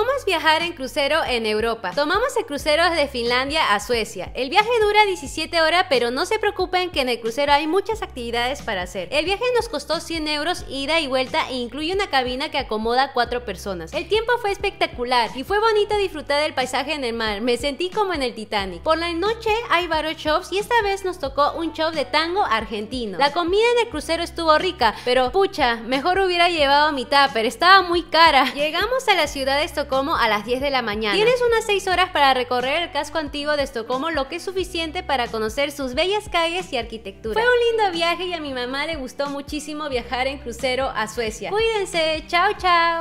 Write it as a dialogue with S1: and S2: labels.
S1: ¿Cómo es viajar en crucero en Europa? Tomamos el crucero de Finlandia a Suecia. El viaje dura 17 horas, pero no se preocupen que en el crucero hay muchas actividades para hacer. El viaje nos costó 100 euros ida y vuelta e incluye una cabina que acomoda 4 personas. El tiempo fue espectacular y fue bonito disfrutar del paisaje en el mar. Me sentí como en el Titanic. Por la noche hay varios shows y esta vez nos tocó un show de tango argentino. La comida en el crucero estuvo rica, pero pucha, mejor hubiera llevado mi tupper, estaba muy cara. Llegamos a la ciudad de como a las 10 de la mañana. Tienes unas 6 horas para recorrer el casco antiguo de Estocolmo, lo que es suficiente para conocer sus bellas calles y arquitectura. Fue un lindo viaje y a mi mamá le gustó muchísimo viajar en crucero a Suecia. Cuídense, chao chao.